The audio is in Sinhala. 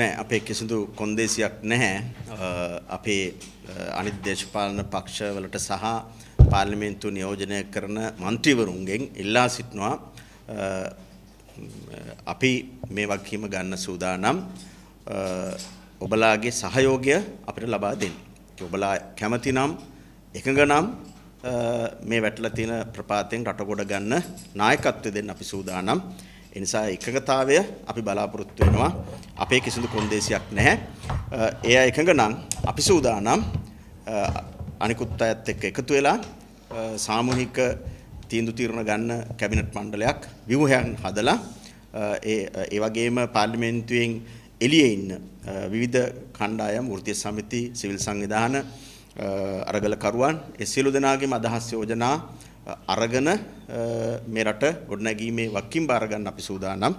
නෑ අපේ කිසිදු කොන්දේසියක් නැහැ අපේ අනිත් දේශපාලන පක්ෂවලට සහ පාර්ලිමේන්තු නියෝජනය කරන මන්ත්‍රීවරුන්ගෙන් ඉල්ලා සිටිනවා අපි මේ වගකීම ගන්න සූදානම් ඔබලාගේ සහයෝගය අපිට ලබා දෙන්න. ඔබලා කැමති නම් එකඟ නම් මේ වැටලා තියෙන ප්‍රපාතයෙන් රට ගොඩ ගන්න නායකත්වය දෙන්න අපි සූදානම්. ඒ නිසා එකඟතාවය අපි බලාපොරොත්තු වෙනවා. අපේ කිසිදු කොන්දේසියක් නැහැ. ඒ අය එකඟ නම් අපි සූදානම් අනිකුත් අයත් එක්ක එකතු වෙලා සාමූහික තීන්දුව తీරන ගන්න කැබිනට් මණ්ඩලයක් ව්‍යුහයන් හදලා ඒ ඒ වගේම පාර්ලිමේන්තුවෙන් එළියේ ඉන්න විවිධ කණ්ඩායම් වෘත්තීය සමිති සිවිල් සංවිධාන අරගලකරුවන් ඒ සියලු දෙනාගේම අදහස් යෝජනා අරගෙන මේ රට ගොඩනැගීමේ වක්කිම් බාර ගන්න අපි සූදානම්.